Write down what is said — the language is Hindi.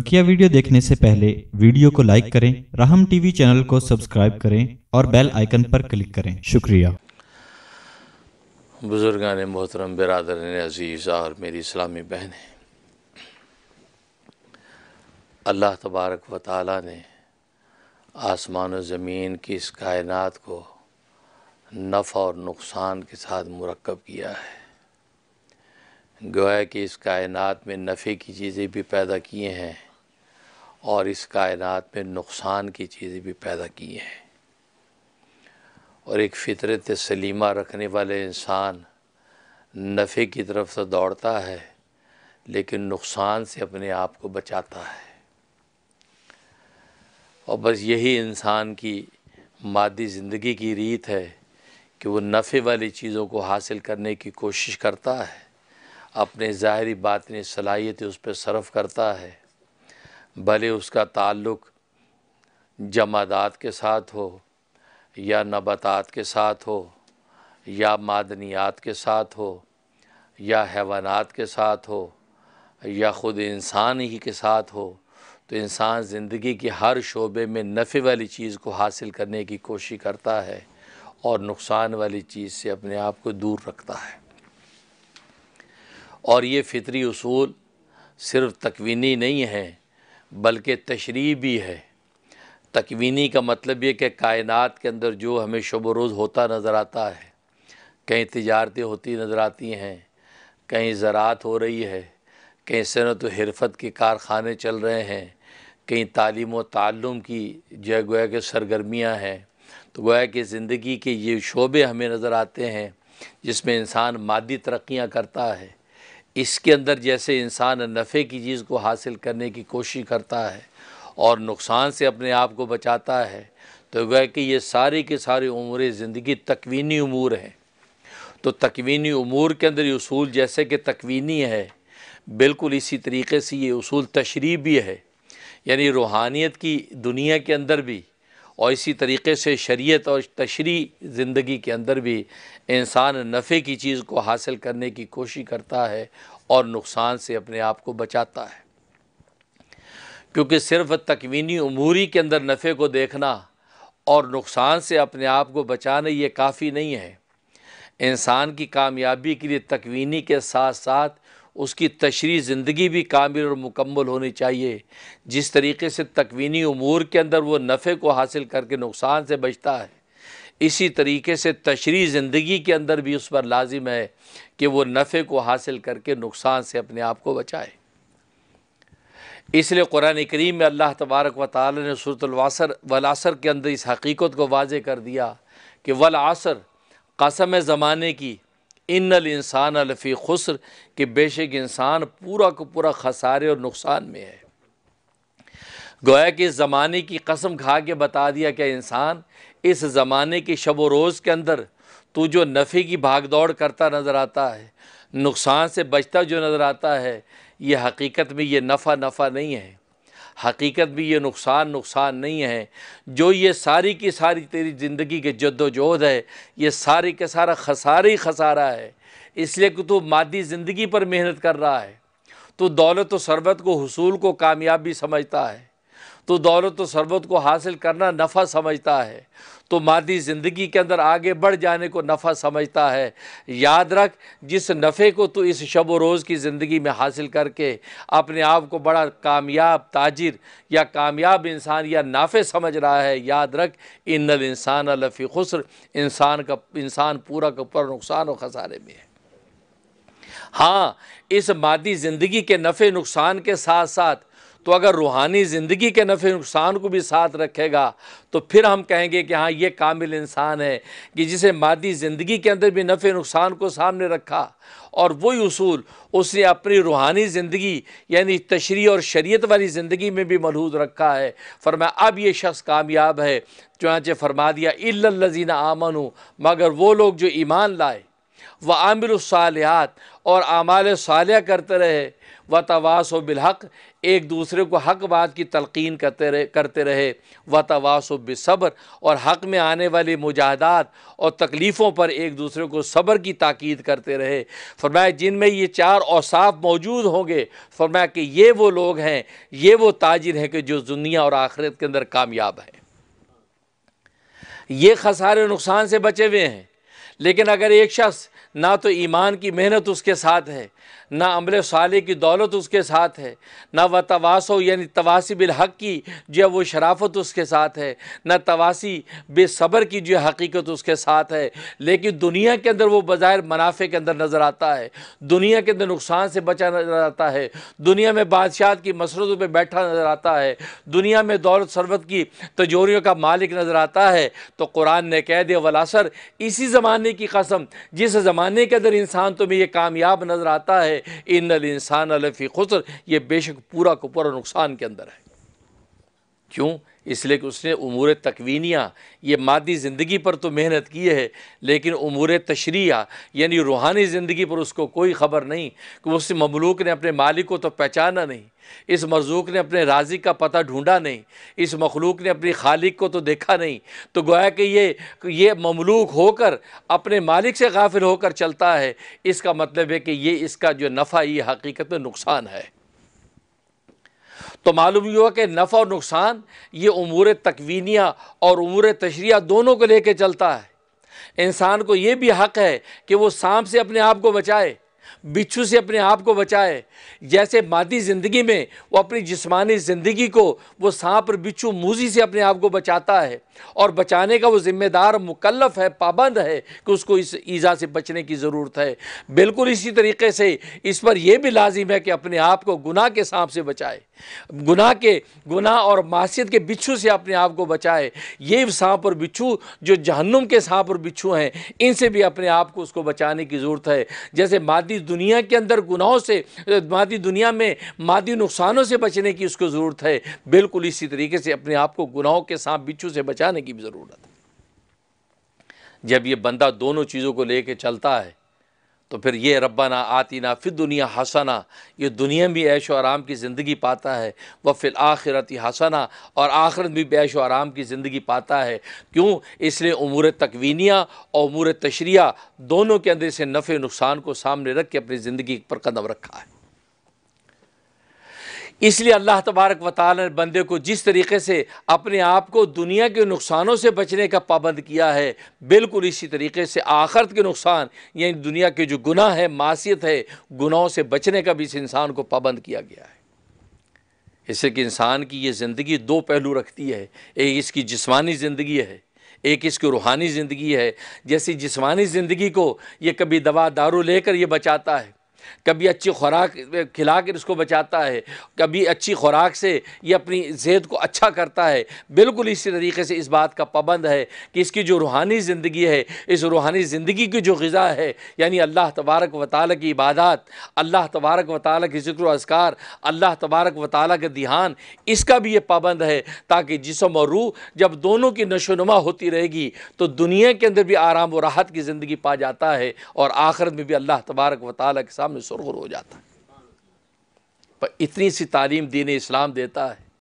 बकिया वीडियो देखने से पहले वीडियो को लाइक करें राहम टीवी चैनल को सब्सक्राइब करें और बेल आइकन पर क्लिक करें शुक्रिया बुजुर्गान मोहतरम बिरदर अजीज़ और मेरी इस्लामी बहनें अल्लाह तबारक व ताली ने आसमान और ज़मीन की इस कायनात को नफ़ा और नुकसान के साथ मरकब किया है गोया कि इस कायनात में नफ़े की चीज़ें भी पैदा किए हैं और इस कायनात में नुकसान की चीज़ें भी पैदा किए हैं और एक फितरत सलीमा रखने वाले इंसान नफ़े की तरफ से दौड़ता है लेकिन नुकसान से अपने आप को बचाता है और बस यही इंसान की मादी ज़िंदगी की रीत है कि वो नफ़े वाली चीज़ों को हासिल करने की कोशिश करता है अपने ज़ाहरी बातनी सलाहियत उस पर सरफ करता है भले उसका ताल्लुक़ जमादात के साथ हो या नबातात के साथ हो या मादनियात के साथ हो या हैवानात के साथ हो या ख़ुद इंसान ही के साथ हो तो इंसान ज़िंदगी के हर शोबे में नफ़े वाली चीज़ को हासिल करने की कोशिश करता है और नुकसान वाली चीज़ से अपने आप को दूर रखता है और ये फितरी असूल सिर्फ तकवीनी नहीं है बल्कि तशरी भी है तकवीनी का मतलब ये कि कायनात के अंदर जो हमें शब रोज़ होता नज़र आता है कहीं तजारतें होती नज़र आती हैं कहीं ज़रात हो रही है कहीं सनत हरफत के कारखाने चल रहे हैं कहीं तालीम व की जो गोया के सरगर्मियाँ हैं तो गोया कि ज़िंदगी के ये शोबे हमें नज़र आते हैं जिसमें इंसान मादी तरक्याँ करता है इसके अंदर जैसे इंसान नफ़े की चीज़ को हासिल करने की कोशिश करता है और नुकसान से अपने आप को बचाता है तो गए कि ये सारी की सारी उम्र ज़िंदगी तकवीनी उमूर हैं तो तकवीनी उमूर के अंदर ये असूल जैसे कि तकवीनी है बिल्कुल इसी तरीके से ये असूल तशरी भी है यानी रूहानियत की दुनिया के अंदर भी और इसी तरीके से शरीयत और तशरी ज़िंदगी के अंदर भी इंसान नफ़े की चीज़ को हासिल करने की कोशिश करता है और नुकसान से अपने आप को बचाता है क्योंकि सिर्फ तकवीनी उमूरी के अंदर नफ़े को देखना और नुकसान से अपने आप को बचाना ये काफ़ी नहीं है इंसान की कामयाबी के लिए तकवीनी के साथ साथ उसकी तशरी ज़िंदगी भी कामिल और मुकम्मल होनी चाहिए जिस तरीके से तकवीनी अमूर के अंदर वो नफ़े को हासिल करके नुकसान से बचता है इसी तरीके से तशरी ज़िंदगी के अंदर भी उस पर लाजिम है कि वो नफ़े को हासिल करके नुकसान से अपने आप को बचाए इसलिए कुरान करीम में अल्लाह तबारक व ताली ने सूरतवासर वलासर के अंदर इस हकीकत को वाज कर दिया कि वल आसर कसम ज़माने की इन इंसान अलफ़ी खुसर कि बेशक इंसान पूरा को पूरा खसारे और नुकसान में है गोया कि इस ज़माने की कसम खा के बता दिया क्या इंसान इस ज़माने की शब रोज़ के अंदर तू जो नफ़े की भाग दौड़ करता नज़र आता है नुकसान से बचता जो नज़र आता है ये हकीकत में ये नफ़ा नफ़ा नहीं है हकीकत भी ये नुकसान नुकसान नहीं है जो ये सारी की सारी तेरी ज़िंदगी के जद्दोजहद है ये सारी का सारा खसारा ही खसारा है इसलिए कि तू मादी ज़िंदगी पर मेहनत कर रहा है तो दौलत व सरबत को हसूल को कामयाबी समझता है तो दौलत तो सरबत को हासिल करना नफ़ा समझता है तो मादी ज़िंदगी के अंदर आगे बढ़ जाने को नफ़ा समझता है याद रख जिस नफ़े को तो इस शब व रोज़ की ज़िंदगी में हासिल करके अपने आप को बड़ा कामयाब ताजिर या कामयाब इंसान या नाफे समझ रहा है याद रख इन इंसान लफ़ी खुसर इंसान का इंसान पूरा का पूरा नुकसान और खसारे में है हाँ इस मादी ज़िंदगी के नफ़े नुकसान के साथ साथ तो अगर रूहानी ज़िंदगी के नफ़े नुकसान को भी साथ रखेगा तो फिर हम कहेंगे कि हाँ ये कामिल इंसान है कि जिसे मादी ज़िंदगी के अंदर भी नफ़े नुकसान को सामने रखा और वही असूल उसने अपनी रूहानी ज़िंदगी यानी तशरी और शरीत वाली ज़िंदगी में भी मलहूद रखा है फरमा अब ये शख्स कामयाब है चुनाचे फरमा दिया इल्लजीन आमन मगर वो लोग जो ईमान लाए व आमिलसालहत और आमाल सालिया करते रहे व तवास व बिलहक एक दूसरे को हक बात की तलकिन करते रहे करते रहे व तवासब सब्र और हक में आने वाले मुजाहदात और तकलीफ़ों पर एक दूसरे को सब्र की ताक़द करते रहे फरमाया जिन में ये चार औसाफ मौजूद होंगे फरमाया कि ये वो लोग हैं ये वो ताजिर हैं कि जो दुनिया और आखिरत के अंदर कामयाब हैं ये खसारे नुकसान से बचे हुए हैं लेकिन अगर एक शख्स ना तो ईमान की मेहनत उसके साथ है ना अमल साले की दौलत उसके साथ है ना व तवासो यानी तवासी बिलहक की जो वो शराफत उसके साथ है ना तवासी बेसब्र की जो हकीकत उसके साथ है लेकिन दुनिया के अंदर वो बज़ाहिर मुनाफे के अंदर नज़र आता है दुनिया के अंदर नुकसान से बचा नज़र आता है दुनिया में बादशाह की मसरतों पर बैठा नज़र आता है दुनिया में दौलत सरबत की तजोरीों का मालिक नज़र आता है तो कुरान ने कह दिया वलासर इसी ज़माने ज़माने की कसम जिस ज़माने के अंदर इंसान तुम्हें यह कामयाब नज़र आता है इन इंसान अलफ़ी खुसर यह बेशक पूरा को पूरा नुकसान के अंदर है क्यों इसलिए कि उसने उमूर तकवीनिया ये मादी ज़िंदगी पर तो मेहनत की है लेकिन उमूर तशरिया यानी रूहानी ज़िंदगी पर उसको कोई ख़बर नहीं कि उस ममलूक ने अपने मालिक को तो पहचाना नहीं इस मरजूक ने अपने राजी का पता ढूंढा नहीं इस मखलूक ने अपनी खालिक को तो देखा नहीं तो गोया कि ये ये ममलूक होकर अपने मालिक से गाफिल होकर चलता है इसका मतलब है कि ये इसका जो नफ़ा ये हकीकत में नुकसान है तो मालूम यह हुआ कि नफ़ा और नुकसान ये उमूर तकवीनिया और उमूर तशरिया दोनों को लेके चलता है इंसान को ये भी हक है कि वो सांप से अपने आप को बचाए बिच्छू से अपने आप को बचाए जैसे मादी ज़िंदगी में वो अपनी जिस्मानी ज़िंदगी को वो सांप और बिच्छू मूजी से अपने आप को बचाता है और बचाने का वो ज़िम्मेदार मुकलफ है पाबंद है कि उसको इस ईज़ा से बचने की ज़रूरत है बिल्कुल इसी तरीके से इस पर यह भी लाजिम है कि अपने आप को गुनाह के सांप से बचाए गुनाह के गुनाह और मासीत के बिच्छू से अपने आप को बचाए ये सांप और बिच्छू जो जहन्नुम के सांप और बिच्छू हैं इनसे भी अपने आप को उसको बचाने की ज़रूरत है जैसे मादी दुनिया के अंदर गुनाहों से मादी दुनिया में मादी नुकसानों से बचने की उसको ज़रूरत है बिल्कुल इसी तरीके से अपने आप को गुनाहों के सांप बिच्छू से बचाने की भी ज़रूरत है जब ये बंदा दोनों चीज़ों को लेकर चलता है तो फिर ये रब्बाना आतीना फिर दुनिया हसना ये दुनिया भी ऐश व आराम की ज़िंदगी पाता है व फिर आखिरती हसना और आखिरत भी ऐश व आराम की ज़िंदगी पाता है क्यों इसलिए उमूर तकवीनिया और उमूर तशरिया दोनों के अंदर से नफ़े नुकसान को सामने रख के अपनी ज़िंदगी पर कदम रखा है इसलिए अल्लाह तबारक व ताल ने बंदे को जिस तरीके से अपने आप को दुनिया के नुकसानों से बचने का पाबंद किया है बिल्कुल इसी तरीके से आखरत के नुकसान यानी दुनिया के जो गुनाह है मासीत है गुनाहों से बचने का भी इस इंसान को पाबंद किया गया है इससे कि इंसान की ये ज़िंदगी दो पहलू रखती है एक इसकी जिस्मानी ज़िंदगी है एक इसकी रूहानी ज़िंदगी है जैसी जिस्मानी ज़िंदगी को ये कभी दवा दारू लेकर ये बचाता है कभी अच्छी खुराक खिला कर इसको बचाता है कभी अच्छी खुराक से ये अपनी जेद को अच्छा करता है बिल्कुल इसी तरीके से इस बात का पाबंद है कि इसकी जो रूहानी ज़िंदगी है इस रूहानी ज़िंदगी की जो ग़ा है यानी अल्लाह तबारक व ताल की इबादत अल्लाह तबारक व ताली के ज़िक्र असकार अल्लाह तबारक व ताल का ध्यान इसका भी ये पाबंद है ताकि जिसम और रूह जब दोनों की नशोनुमा होती रहेगी तो दुनिया के अंदर भी आराम और राहत की ज़िंदगी पा जाता है और आखिरत में भी अल्लाह तबारक व ताल के सामने में सुरगुर हो जाता है पर इतनी सी तालीम दीन इस्लाम देता है